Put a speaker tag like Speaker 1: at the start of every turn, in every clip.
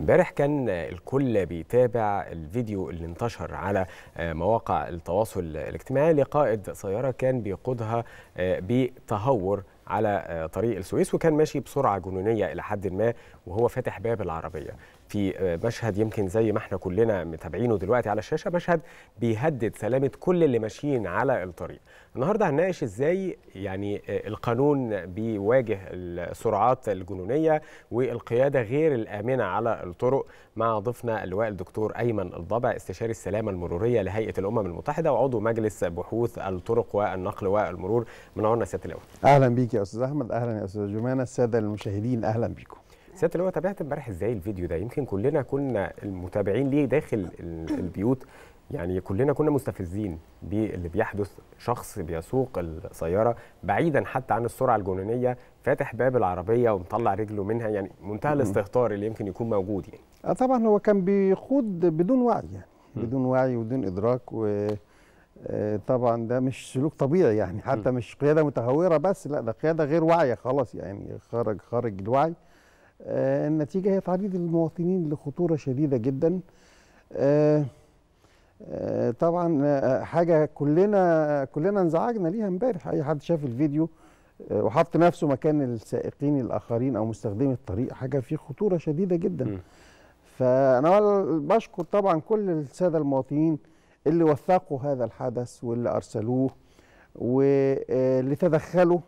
Speaker 1: امبارح كان الكل بيتابع الفيديو اللي انتشر على آه، مواقع التواصل الاجتماعي لقائد سياره كان بيقودها آه، بتهور على آه، طريق السويس وكان ماشي بسرعه جنونيه الى حد ما وهو فاتح باب العربيه في آه، مشهد يمكن زي ما احنا كلنا متابعينه دلوقتي على الشاشه مشهد بيهدد سلامه كل اللي ماشيين على الطريق النهارده هنناقش ازاي يعني آه، القانون بيواجه السرعات الجنونيه والقياده غير الامنه على الطرق مع ضيفنا اللواء الدكتور ايمن الضبع استشاري السلامه المروريه لهيئه الامم المتحده وعضو مجلس بحوث الطرق والنقل والمرور منورنا سياده اللواء
Speaker 2: اهلا بيك يا استاذ احمد اهلا يا استاذ جمانه الساده المشاهدين اهلا بيكم سياده اللي هو تابعت امبارح
Speaker 1: ازاي الفيديو ده يمكن كلنا كنا المتابعين ليه داخل البيوت يعني كلنا كنا مستفزين باللي بيحدث شخص بيسوق السياره بعيدا حتى عن السرعه الجنونيه فاتح باب العربيه ومطلع رجله منها يعني منتهى الاستهتار اللي يمكن يكون
Speaker 2: موجود يعني اه طبعا هو كان بيخوض بدون وعي يعني بدون وعي وبدون ادراك و آه، طبعا ده مش سلوك طبيعي يعني حتى مش قياده متهوره بس لا ده قياده غير واعيه خلاص يعني خارج خارج الوعي آه، النتيجة هي تعريض المواطنين لخطورة شديدة جدا آه، آه، طبعا حاجة كلنا كلنا انزعجنا ليها امبارح أي حد شاف الفيديو وحط نفسه مكان السائقين الآخرين أو مستخدمي الطريق حاجة فيه خطورة شديدة جدا م. فأنا بشكر طبعا كل السادة المواطنين اللي وثقوا هذا الحدث واللي أرسلوه واللي تدخلوا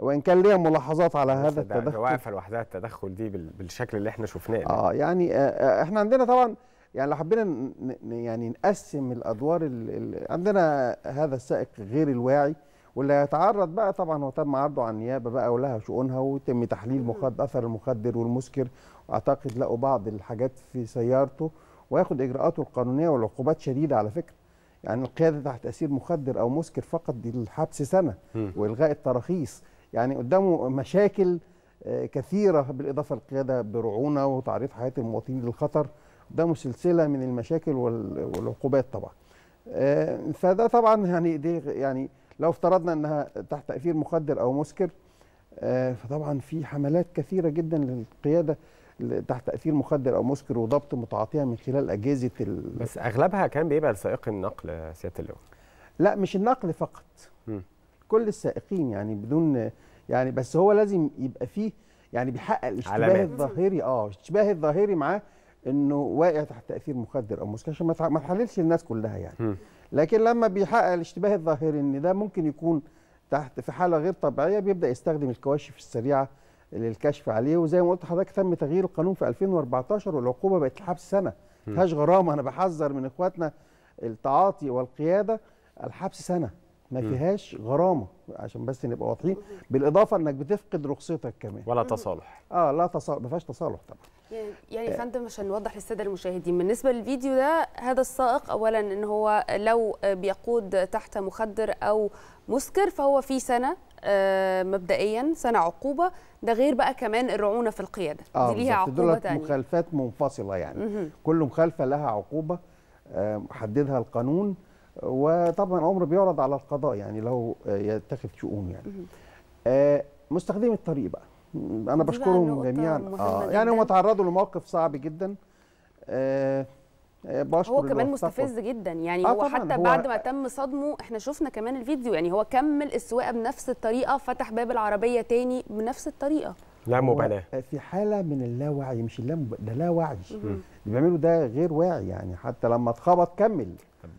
Speaker 2: وان كان ليا ملاحظات على هذا التدخل واقفه
Speaker 1: لوحدها التدخل دي
Speaker 2: بالشكل اللي احنا شفناه اه يعني آه،, آه احنا عندنا طبعا يعني لو حبينا يعني نقسم الادوار اللي عندنا هذا السائق غير الواعي واللي هيتعرض بقى طبعا هو تم عرضه على النيابه بقى ولها شؤونها ويتم تحليل مخدر اثر المخدر والمسكر واعتقد لقوا بعض الحاجات في سيارته وياخد اجراءاته القانونيه والعقوبات شديده على فكره يعني القياده تحت تاثير مخدر او مسكر فقط دي الحبس سنه والغاء التراخيص يعني قدامه مشاكل آه، كثيرة بالإضافة للقيادة برعونة وتعريض حياة المواطنين للخطر قدامه سلسلة من المشاكل والعقوبات طبعا آه، فده طبعا يعني دي يعني لو افترضنا انها تحت تاثير مخدر او مسكر آه، فطبعا في حملات كثيره جدا للقياده تحت تاثير مخدر او مسكر وضبط متعاطيها من خلال اجهزه ال... بس
Speaker 1: اغلبها كان بيبقى لسائق النقل
Speaker 2: سياده اللواء لا مش النقل فقط م. كل السائقين يعني بدون يعني بس هو لازم يبقى فيه يعني بيحقق الاشتباه الظاهري اه الاشتباه الظاهري معاه انه واقع تحت تاثير مخدر او مسكر عشان ما تحللش الناس كلها يعني لكن لما بيحقق الاشتباه الظاهري ان ده ممكن يكون تحت في حاله غير طبيعيه بيبدا يستخدم الكواشف السريعه للكشف عليه وزي ما قلت لحضرتك تم تغيير القانون في 2014 والعقوبه بقت الحبس سنه ما فيهاش غرامه انا بحذر من اخواتنا التعاطي والقياده الحبس سنه ما فيهاش غرامه عشان بس نبقى واضحين بالاضافه انك بتفقد رخصتك كمان ولا تصالح اه لا تصالح ما فيهاش تصالح طبعا
Speaker 3: يعني, يعني يا آه. فندم عشان نوضح للساده المشاهدين بالنسبه للفيديو ده هذا السائق اولا ان هو لو بيقود تحت مخدر او مسكر فهو في سنه آه، مبدئيا سنه عقوبه ده غير بقى كمان الرعونه في القياده آه دي ليها عقوبه ثانيه
Speaker 2: مخالفات منفصله يعني مم. كل مخالفه لها عقوبه آه، حددها القانون وطبعا الامر بيعرض على القضاء يعني لو يتخذ شؤون يعني مستخدم آه، مستخدمي الطريق بقى انا بشكرهم جميعا آه يعني هم تعرضوا لموقف صعب جدا آه, آه، بشكر هو كمان مستفز جدا
Speaker 3: يعني آه هو حتى هو بعد ما تم صدمه احنا شفنا كمان الفيديو يعني هو كمل السواقه بنفس الطريقه فتح باب العربيه تاني بنفس الطريقه
Speaker 2: لا مبالاه آه، في حاله من اللاوعي مش اللا ده لا وعي اللي بيعمله ده غير واعي يعني حتى لما اتخبط كمل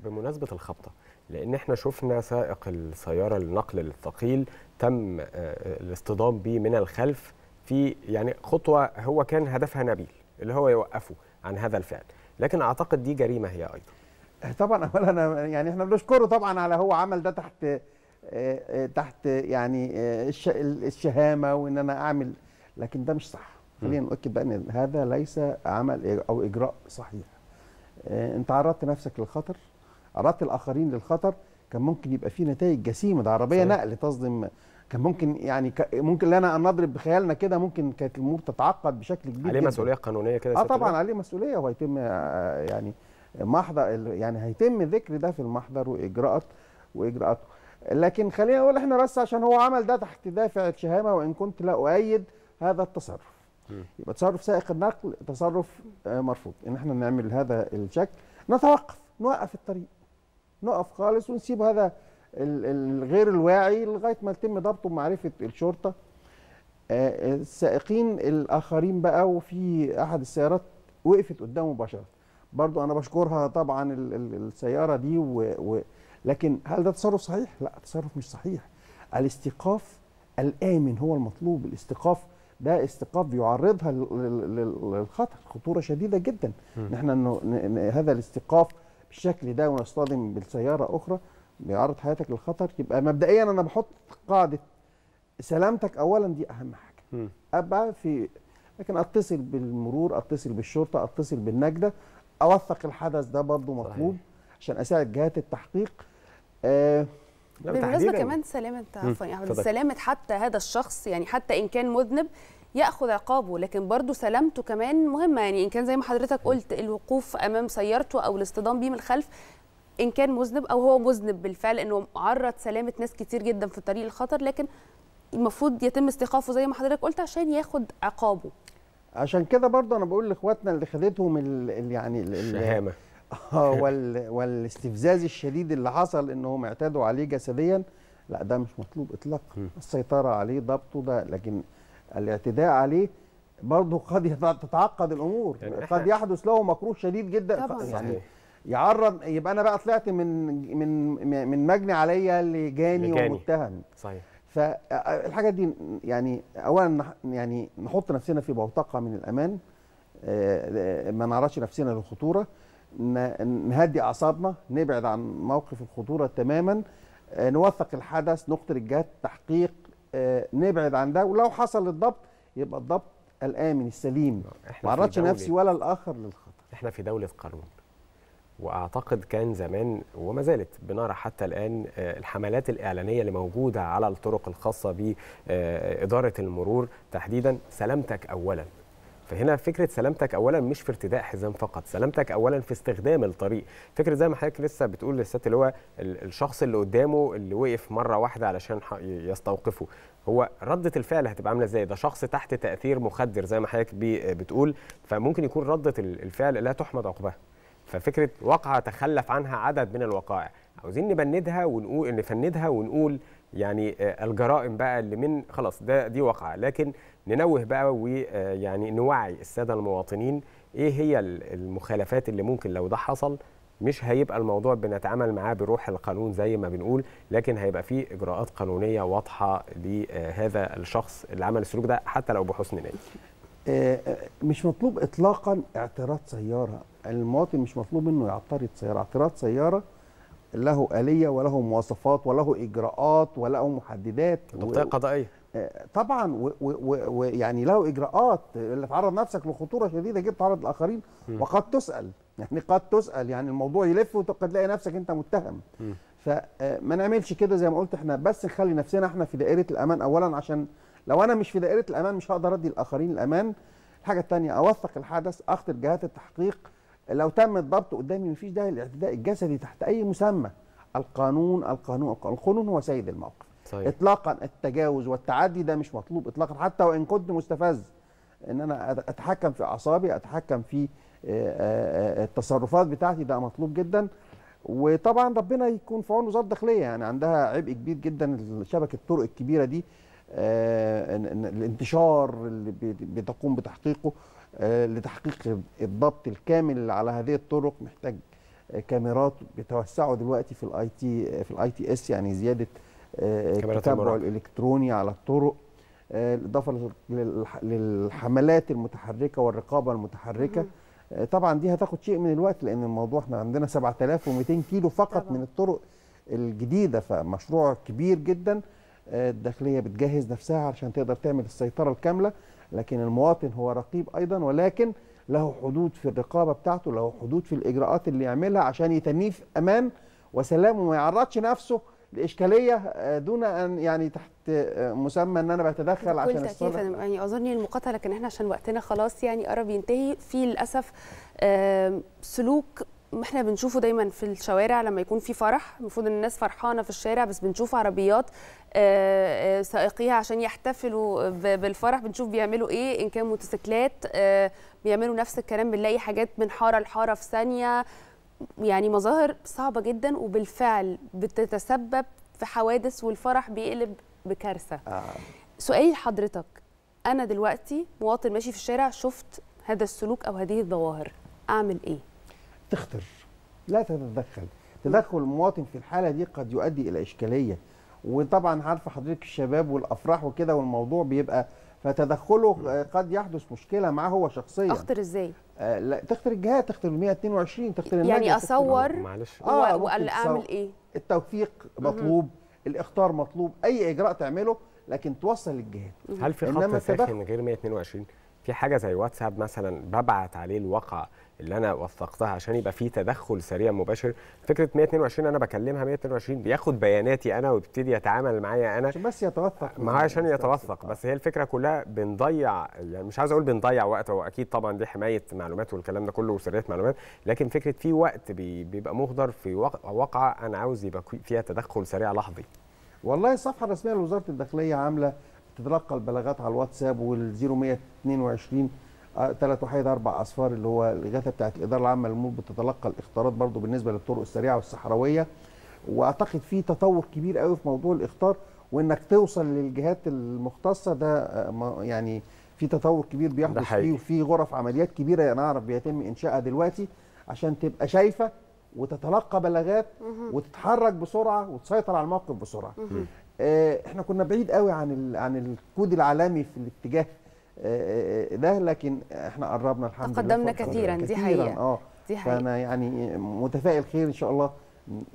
Speaker 2: بمناسبة
Speaker 1: الخبطة لأن احنا شفنا سائق السيارة النقل الثقيل تم آه، آه، الاصطدام به من الخلف في يعني خطوة هو كان هدفها نبيل اللي هو يوقفه عن هذا الفعل لكن أعتقد دي جريمة هي أيضا
Speaker 2: طبعا أولا يعني احنا بنشكره طبعا على هو عمل ده تحت آه، تحت يعني الشهامة وإن أنا أعمل لكن ده مش صح خلينا نؤكد بأن ان هذا ليس عمل او اجراء صحيح آه، انت عرضت نفسك للخطر عرضت الاخرين للخطر كان ممكن يبقى في نتائج جسيمه ده عربيه نقل تصدم كان ممكن يعني ك... ممكن لنا ان نضرب بخيالنا كده ممكن كانت الامور تتعقد بشكل كبير عليه مسؤوليه
Speaker 1: قانونيه كده اه طبعا
Speaker 2: عليه مسؤوليه وهيتم آه، يعني محضر يعني هيتم ذكر ده في المحضر واجراءات واجراءاته لكن خلينا نقول احنا بس عشان هو عمل ده تحت دافع الشهامه وان كنت لا اؤيد هذا التصرف يبقى تصرف سائق النقل تصرف آه، مرفوض ان احنا نعمل هذا الشك نتوقف نوقف الطريق نقف خالص ونسيب هذا الغير الواعي لغايه ما يتم ضبطه بمعرفه الشرطه آه، السائقين الاخرين بقى وفي احد السيارات وقفت قدامه مباشره برضو انا بشكرها طبعا السياره دي و... و... لكن هل ده تصرف صحيح لا تصرف مش صحيح الاستيقاف الامن هو المطلوب الاستيقاف ده استيقاظ يعرضها للخطر خطوره شديده جدا ان احنا انه هذا الاستيقاظ بالشكل ده ونصطدم بالسياره اخرى بيعرض حياتك للخطر يبقى مبدئيا انا بحط قاعده سلامتك اولا دي اهم حاجه ابقى في لكن اتصل بالمرور اتصل بالشرطه اتصل بالنجده اوثق الحدث ده برضو مطلوب صحيح. عشان اساعد جهات التحقيق آه بالمناسبه أيوة. كمان
Speaker 3: سلامه عفوا يعني سلامه حتى هذا الشخص يعني حتى ان كان مذنب ياخذ عقابه لكن برضه سلامته كمان مهمه يعني ان كان زي ما حضرتك قلت الوقوف امام سيارته او الاصطدام بيه من الخلف ان كان مذنب او هو مذنب بالفعل انه عرض سلامه ناس كتير جدا في طريق الخطر لكن المفروض يتم استيقافه زي ما حضرتك قلت عشان ياخد عقابه
Speaker 2: عشان كده برضه انا بقول لاخواتنا اللي خدتهم يعني الشهامه آه، وال والاستفزاز الشديد اللي حصل انهم اعتادوا عليه جسديا لا ده مش مطلوب اطلاقا السيطره عليه ضبطه ده لكن الاعتداء عليه برضه قد تتعقد الامور يعني قد يحدث له مكروه شديد جدا طبعا. يعني يعرض يبقى انا بقى طلعت من من من مجني عليا لجاني, ومتهم صحيح فالحاجه آه، دي يعني اولا يعني نحط نفسنا في بوتقه من الامان آه، ما نعرضش نفسنا للخطوره نهدي اعصابنا نبعد عن موقف الخطوره تماما آه، نوثق الحدث نقطه الجهات تحقيق آه، نبعد عن ده ولو حصل الضبط يبقى الضبط الامن السليم نعم، ما عرضش نفسي ولا
Speaker 1: الاخر للخطر احنا في دوله قانون واعتقد كان زمان وما زالت بنرى حتى الان آه، الحملات الاعلانيه اللي موجوده على الطرق الخاصه باداره المرور تحديدا سلامتك اولا فهنا فكره سلامتك اولا مش في ارتداء حزام فقط سلامتك اولا في استخدام الطريق فكره زي ما حضرتك لسه بتقول للست اللي هو الشخص اللي قدامه اللي وقف مره واحده علشان يستوقفه هو ردة الفعل هتبقى عاملة ازاي؟ ده شخص تحت تأثير مخدر زي ما حضرتك بتقول فممكن يكون ردة الفعل لا تحمد عقباها. ففكرة واقعة تخلف عنها عدد من الوقائع، عاوزين نبندها ونقول نفندها ونقول يعني آه، الجرائم بقى اللي من خلاص ده دي واقعه لكن ننوه بقى ويعني آه، نوعي الساده المواطنين ايه هي المخالفات اللي ممكن لو ده حصل مش هيبقى الموضوع بنتعامل معاه بروح القانون زي ما بنقول لكن هيبقى فيه اجراءات قانونيه واضحه لهذا آه، الشخص اللي عمل السلوك ده حتى لو بحسن نيه.
Speaker 2: مش مطلوب اطلاقا اعتراض سياره، المواطن مش مطلوب منه يعترض سياره، اعتراض سياره له آلية وله مواصفات وله إجراءات وله محددات ضبطية قضائية آه، طبعا ويعني له إجراءات اللي تعرض نفسك لخطورة شديدة جدا تعرض الآخرين م. وقد تسأل يعني قد تسأل يعني الموضوع يلف وقد تلاقي نفسك أنت متهم م. فما آه، نعملش كده زي ما قلت احنا بس نخلي نفسنا احنا في دائرة الأمان أولا عشان لو أنا مش في دائرة الأمان مش هقدر أدي الآخرين الأمان الحاجة الثانية أوثق الحدث أخطر جهات التحقيق لو تم الضبط قدامي مفيش داعي للاعتداء الجسدي تحت اي مسمى القانون القانون القانون هو سيد الموقف صحيح. طيب. اطلاقا التجاوز والتعدي ده مش مطلوب اطلاقا حتى وان كنت مستفز ان انا اتحكم في اعصابي اتحكم في التصرفات بتاعتي ده مطلوب جدا وطبعا ربنا يكون في عون وزاره الداخليه يعني عندها عبء كبير جدا شبكه الطرق الكبيره دي الانتشار اللي بتقوم بتحقيقه آه، لتحقيق الضبط الكامل على هذه الطرق محتاج آه، كاميرات بتوسعوا دلوقتي في الاي تي آه، في الاي تي اس يعني زياده التتبع الالكتروني على الطرق اضافه للحملات المتحركه والرقابه المتحركه طبعا دي هتاخد شيء من الوقت لان الموضوع احنا عندنا 7200 كيلو فقط طبعا. من الطرق الجديده فمشروع كبير جدا آه، الداخليه بتجهز نفسها عشان تقدر تعمل السيطره الكامله لكن المواطن هو رقيب ايضا ولكن له حدود في الرقابه بتاعته له حدود في الاجراءات اللي يعملها عشان يتنيه في امان وسلام وما يعرضش نفسه لاشكاليه آه، دون ان يعني تحت آه، مسمى ان انا بتدخل عشان الصلاه
Speaker 3: يعني اعذرني المقاطعه لكن احنا عشان وقتنا خلاص يعني قرب ينتهي في للاسف سلوك احنا بنشوفه دايما في الشوارع لما يكون في فرح المفروض ان الناس فرحانه في الشارع بس بنشوف عربيات آه، آه، سائقيها عشان يحتفلوا بالفرح بنشوف بيعملوا ايه ان كان موتوسيكلات آه، بيعملوا نفس الكلام بنلاقي حاجات من حاره لحاره في ثانيه يعني مظاهر صعبه جدا وبالفعل بتتسبب في حوادث والفرح بيقلب بكارثه سؤالي لحضرتك انا دلوقتي مواطن ماشي في الشارع شفت هذا السلوك او هذه الظواهر اعمل ايه
Speaker 2: تخطر لا تتدخل تدخل المواطن في الحاله دي قد يؤدي الى اشكاليه وطبعا عارفه حضرتك الشباب والافراح وكده والموضوع بيبقى فتدخله قد يحدث مشكله معاه هو شخصيا اخطر ازاي آه، لا تخطر الجهات تخطر ال 122 تخطر يعني يعني اصور معلش اه اعمل ايه التوثيق مطلوب الاخطار مطلوب اي اجراء تعمله لكن توصل للجهات هل في خط ساخن
Speaker 1: غير 122 في حاجه زي واتساب مثلا ببعت عليه الواقعه اللي انا وثقتها عشان يبقى في تدخل سريع مباشر فكره 122 انا بكلمها 122 بياخد بياناتي انا ويبتدي يتعامل معايا انا عشان بس يتوثق ما عشان يتوثق بس هي الفكره كلها بنضيع يعني مش عايز اقول بنضيع وقت هو اكيد طبعا دي حمايه معلومات والكلام ده كله وسريه معلومات لكن فكره في وقت بيبقى مهدر في واقعه انا عاوز
Speaker 2: يبقى فيها تدخل سريع لحظي والله الصفحه الرسميه لوزاره الداخليه عامله تتلقى البلاغات على الواتساب وال 0122 ثلاث وحيد اربع اصفار اللي هو الاغاثه بتاعت الاداره العامه للامور بتتلقى الاختارات برضو بالنسبه للطرق السريعه والصحراويه واعتقد في تطور كبير قوي في موضوع الاخطار وانك توصل للجهات المختصه ده آه، يعني في تطور كبير بيحدث فيه وفي غرف عمليات كبيره انا يعني اعرف بيتم انشائها دلوقتي عشان تبقى شايفه وتتلقى بلاغات وتتحرك بسرعه وتسيطر على الموقف بسرعه آه، احنا كنا بعيد قوي عن ال... عن الكود العالمي في الاتجاه آه، آه، ده لكن احنا قربنا الحمد لله تقدمنا كثيرا دي حقيقه اه دي حقيقة. فانا يعني متفائل خير ان شاء الله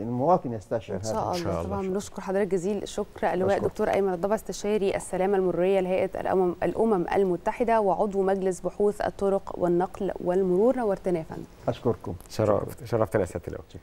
Speaker 2: المواطن يستشعر هذا ان شاء الله طبعا
Speaker 3: بنشكر حضرتك جزيل الشكر اللواء دكتور ايمن الضبع استشاري السلامه المروريه لهيئه الامم الامم المتحده وعضو مجلس بحوث الطرق والنقل والمرور نورتنا يا فندم
Speaker 1: اشكركم شرفتنا يا سياده اللواء